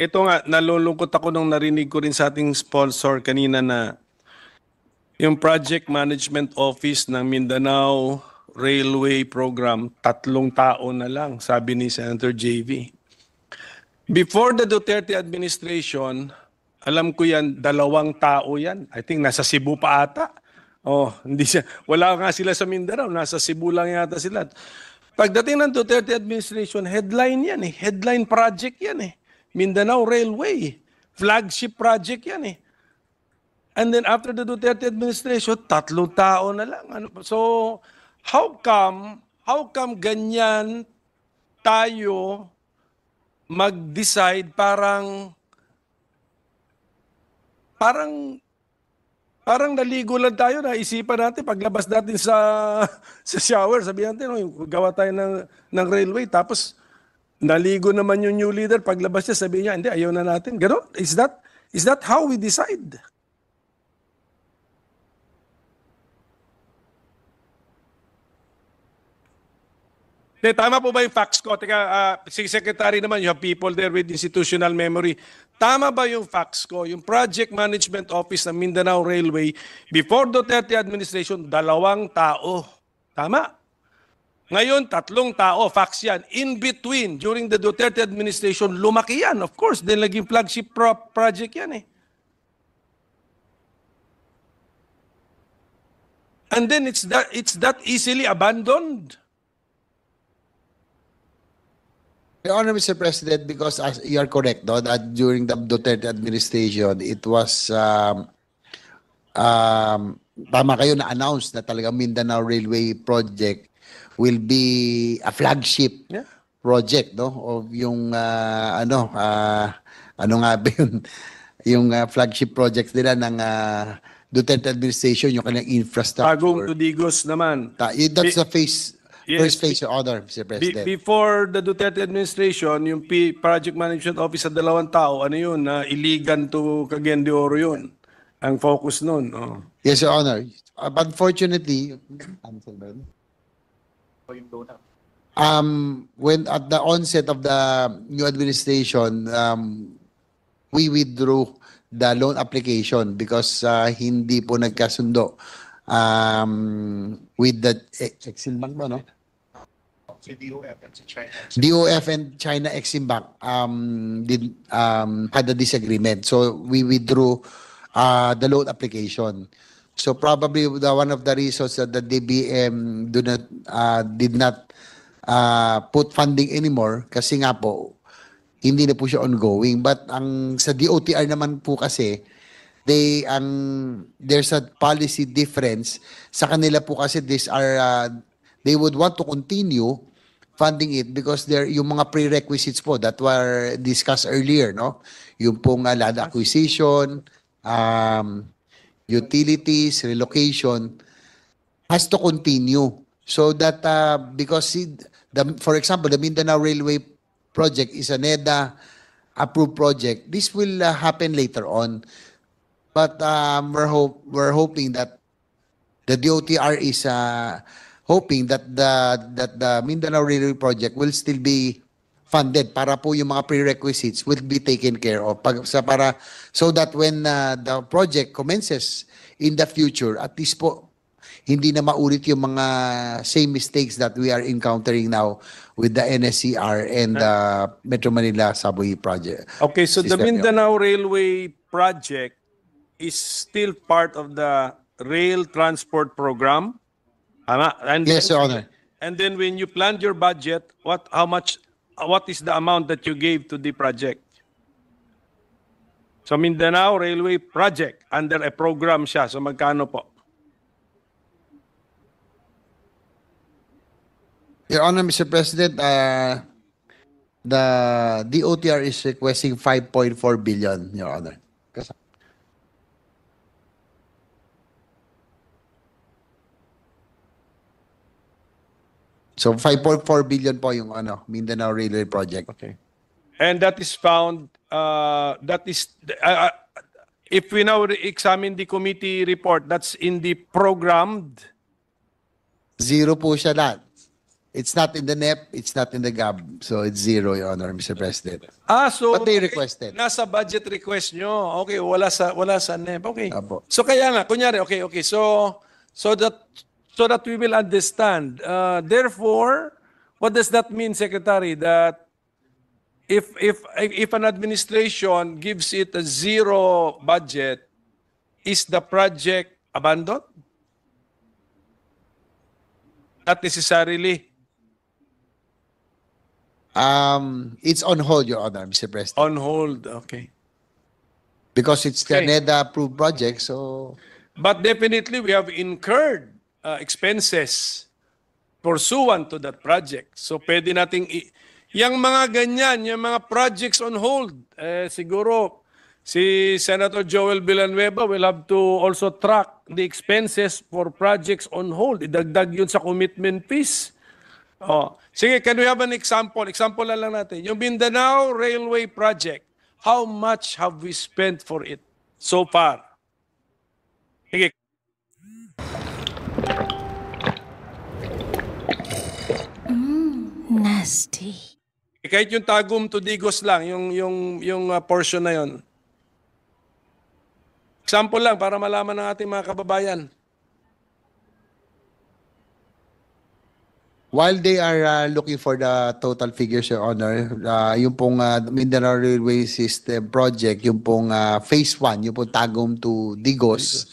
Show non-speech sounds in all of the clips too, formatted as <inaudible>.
ito nga, nalulungkot ako nung narinig ko rin sa ating sponsor kanina na yung Project Management Office ng Mindanao Railway Program, tatlong tao na lang, sabi ni Senator JV. Before the Duterte administration, alam ko yan, dalawang tao yan. I think nasa Cebu pa ata. Oh, <laughs> hindi siya. Wala nga sila sa Mindanao, nasa Cebu lang yata sila. Pagdating ng Duterte administration, headline yan eh. Headline project yan eh. Mindanao Railway. Flagship project yan eh. And then after the Duterte administration, tatlo tao na lang. Ano, so, how come, how come ganyan tayo mag-decide parang parang parang naligo lang tayo na isipan natin paglabas natin sa <laughs> sa shower sabi natin oh, gawa tayo ng ng railway tapos Naligo naman yung new leader, paglabas niya, sabi niya, hindi, ayaw na natin. Ganon? Is that, is that how we decide? De, tama po ba yung facts ko? Teka, uh, si Secretary naman, you have people there with institutional memory. Tama ba yung facts ko? Yung Project Management Office ng Mindanao Railway, before Duterte administration, dalawang tao. Tama? Ngayon, tatlong tao, fax yan. In between, during the Duterte administration, lumaki yan. Of course, Then, naging flagship pro- project yan eh. And then it's that, it's that easily abandoned. Your Honor, Mr. President, because as you are correct, no, that during the Duterte administration, it was um, um, tama kayo na announce na talaga Mindanao Railway project will be a flagship yeah. project no of yung uh, ano uh, ano nga ba yun yung uh, flagship projects nila ng uh, Duterte administration yung kanilang infrastructure. Bagong Tudigos naman. Ta- eh, that's the face yes, first phase of order Mr. President. Be- before the Duterte administration, yung P- project management office sa dalawang tao, ano yun, na uh, Iligan to Cagayan de Oro yun. Ang focus noon. Oh. Yes, Your Honor. Unfortunately, I'm po yung donut. Um, when at the onset of the new administration, um, we withdrew the loan application because uh, hindi po nagkasundo um, with the Exim Bank ba, no? Si DOF and si China. DOF and China Exim Bank um, did, um, had a disagreement. So we withdrew uh, the loan application. So probably the, one of the reasons that the DBM do not, uh, did not uh, put funding anymore kasi nga po, hindi na po siya ongoing. But ang sa DOTR naman po kasi, they ang there's a policy difference sa kanila po kasi these are uh, they would want to continue funding it because there yung mga prerequisites po that were discussed earlier no yung pong uh, land acquisition um utilities, relocation, has to continue. So that, uh, because the, for example, the Mindanao Railway project is an EDA approved project. This will uh, happen later on. But um, we're, we're hoping that the DOTR is uh, hoping that the, that the Mindanao Railway project will still be funded para po yung mga prerequisites will be taken care of pag, sa para so that when uh, the project commences in the future at least po hindi na maulit yung mga same mistakes that we are encountering now with the NSCR and the uh, Metro Manila Subway project. Okay, so the Mindanao Railway project is still part of the rail transport program. And yes, then, Your Honor. And then when you planned your budget, what how much Uh, what is the amount that you gave to the project? So Mindanao Railway Project, under a program siya. So magkano po? Your Honor, Mr. President, uh, the DOTR is requesting 5.4 billion, Your Honor. Kasama. So 5.4 billion po yung ano, Mindanao Railway Project. Okay. And that is found uh, that is uh, uh if we now examine the committee report, that's in the programmed Zero po siya lahat. It's not in the NEP, it's not in the GAB. So it's zero, Your Honor, Mr. President. Ah, so But they requested. nasa budget request nyo. Okay, wala sa wala sa NEP. Okay. Apo. So kaya nga, kunyari, okay, okay. So so that so that we will understand. Uh, therefore, what does that mean, Secretary? That if, if, if an administration gives it a zero budget, is the project abandoned? Not necessarily. Um, it's on hold, Your Honor, Mr. President. On hold, okay. Because it's okay. the NEDA approved project, so. But definitely we have incurred uh, expenses pursuant to that project. So pwede nating i- yung mga ganyan, yung mga projects on hold, eh, siguro si Senator Joel Villanueva will have to also track the expenses for projects on hold. Idagdag yun sa commitment piece. Oh. Sige, can we have an example? Example na lang natin. Yung Mindanao Railway Project, how much have we spent for it so far? Sige, Nasty. Eh, kahit yung Tagum to Digos lang, yung, yung, yung uh, portion na yon. Example lang para malaman ng ating mga kababayan. While they are uh, looking for the total figures, Your Honor, uh, yung pong uh, Mindanao Railway System Project, yung pong uh, Phase 1, yung pong Tagum to Digos,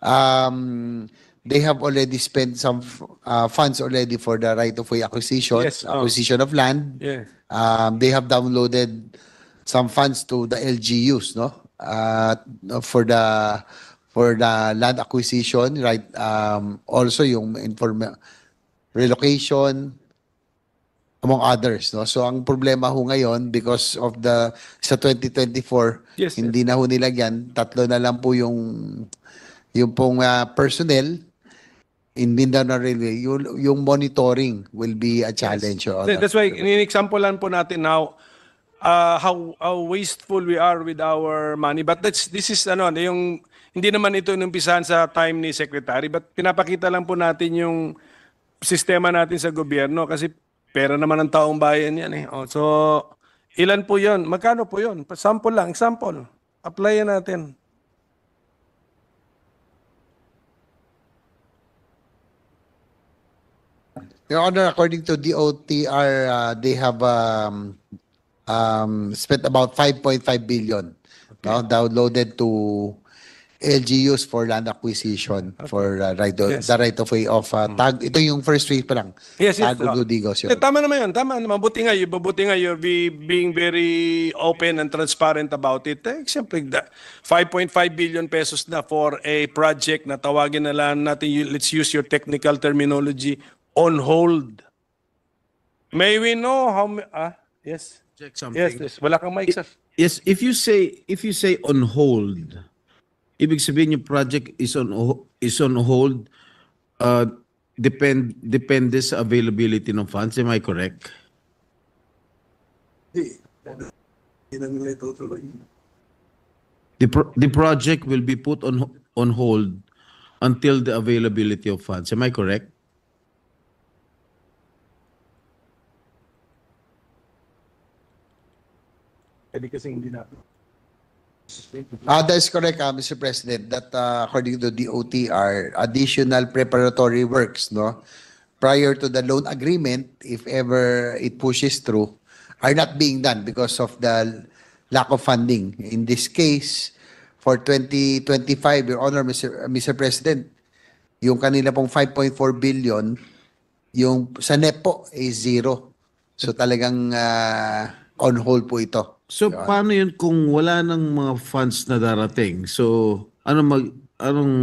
um, they have already spent some uh, funds already for the right of way acquisition, Yes, oh. acquisition of land. Yeah. Um, they have downloaded some funds to the LGUs, no? Uh, for the for the land acquisition, right? Um, also yung inform relocation among others, no? So ang problema ho ngayon because of the sa 2024, Yes, sir. hindi na ho nilagyan, tatlo na lang po yung yung pong ah, personnel in Mindanao Railway, yung, yung monitoring will be a challenge. Yes. That. That's why, in-example lang po natin now, uh, how, how wasteful we are with our money. But that's, this is, ano, yung, hindi naman ito inumpisahan sa time ni Secretary, but pinapakita lang po natin yung sistema natin sa gobyerno kasi pera naman ng taong bayan yan eh. Oh, so, ilan po yon Magkano po yon Sample lang, example. Apply natin. Your Honor, according to DOTR, uh, they have um, um, spent about 5.5 billion no, downloaded to LGUs for land acquisition for uh, right of, Yes. the right of way of uh, hmm. tag ito yung first phase pa lang Yes, yes. tag uh, yun. Eh, tama naman yun. Tama naman. Mabuti nga. you- Mabuti nga you're be, being very open and transparent about it. Eh, example, 5.5 billion pesos na for a project na tawagin na lang natin, let's use your technical terminology, on hold. May we know how ah, yes. Check something. Yes, yes. Wala kang mic, sir. Yes, if you say if you say on hold, ibig sabihin yung project is on is on hold uh depend depende sa availability ng funds, am I correct? The, pro- the project will be put on on hold until the availability of funds. Am I correct? Pwede kasi hindi natin. Uh, ah, that's correct, uh, ah, Mr. President, that uh, according to the are additional preparatory works, no? Prior to the loan agreement, if ever it pushes through, are not being done because of the lack of funding. In this case, for 2025, Your Honor, Mr. Mr. President, yung kanila pong 5.4 billion, yung sa NEPO is zero. So talagang uh, on hold po ito. So Yan. paano 'yun kung wala nang mga fans na darating? So ano mag anong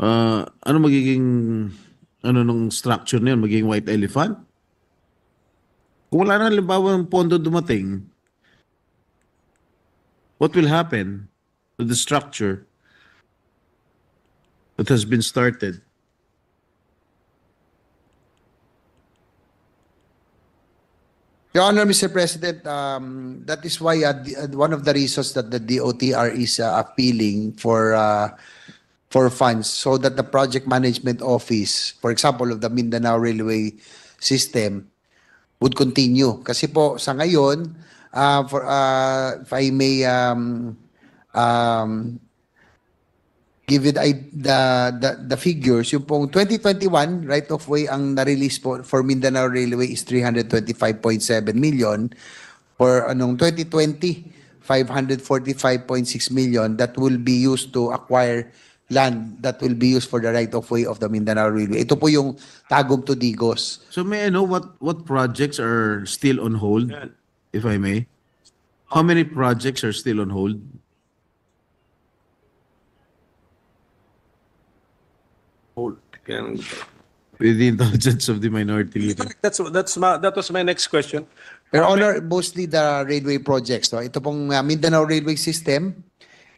uh, ano magiging ano nung structure niyan magiging white elephant? Kung wala na halimbawa ng pondo dumating, what will happen to the structure that has been started? Your Honor, Mr. President, um, that is why uh, uh, one of the reasons that the DOTR is uh, appealing for uh, for funds so that the project management office, for example, of the Mindanao Railway System, would continue. Kasi po sa ngayon, uh, for, uh, if I may um, um, give you the, the, the, the figures, yung pong 2021, right of way ang na-release po for Mindanao Railway is 325.7 million. For anong 2020, 545.6 million that will be used to acquire land that will be used for the right of way of the Mindanao Railway. Ito po yung Tagum to Digos. So may I know what what projects are still on hold if I may? How many projects are still on hold? hold. Kaya with the indulgence of the minority leader. That's that's my, that was my next question. Your Honor, mostly the railway projects. No? Ito pong uh, Mindanao Railway System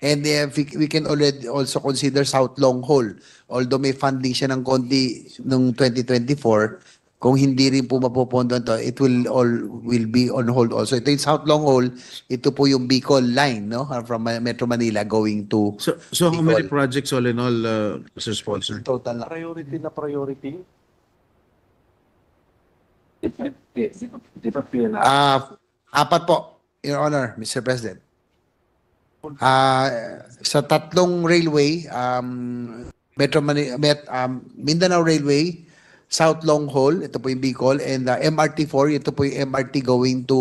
and uh, we, we can already also consider South Long Haul. Although may funding siya ng konti noong 2024, kung hindi rin po mapopondo to, it will all will be on hold also. Ito yung South Longhole, ito po yung Bicol line, no? Ah, from Metro Manila going to So, so how many projects all in all, uh, Mr. Sponsor? Total na. Priority na priority. Di ba, di, Ah, apat po, Your Honor, Mr. President. Ah, sa tatlong railway, um, Metro Manila, Met, um, Mindanao Railway, South Long Hall, ito po yung Bicol, and uh, MRT4, ito po yung MRT going to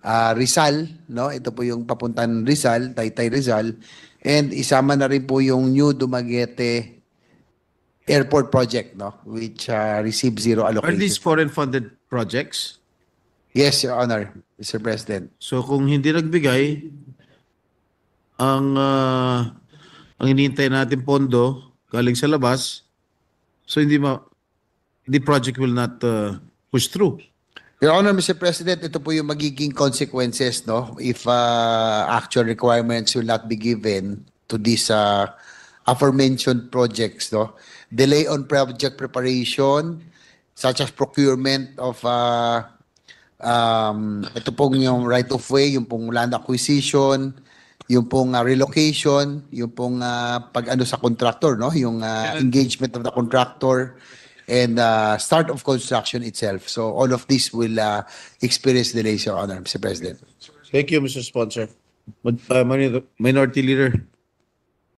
uh, Rizal, no? Ito po yung papuntan Rizal, Taytay Rizal. And isama na rin po yung New Dumaguete Airport project, no? Which uh, received zero allocation. Are these foreign funded projects? Yes, Your Honor, Mr. President. So kung hindi nagbigay ang uh, ang inintay natin pondo galing sa labas, so hindi ma the project will not uh, push through. Your Honor, Mr. President, ito po yung magiging consequences no if uh, actual requirements will not be given to these uh, aforementioned projects no. Delay on project preparation such as procurement of uh, um, ito pong yung right of way, yung pong land acquisition, yung pong uh, relocation, yung pong uh, pag ano sa contractor no, yung uh, engagement of the contractor and uh, start of construction itself. So all of this will uh, experience delays, Your Honor, Mr. President. Thank you, Mr. Sponsor. But, uh, Minority Leader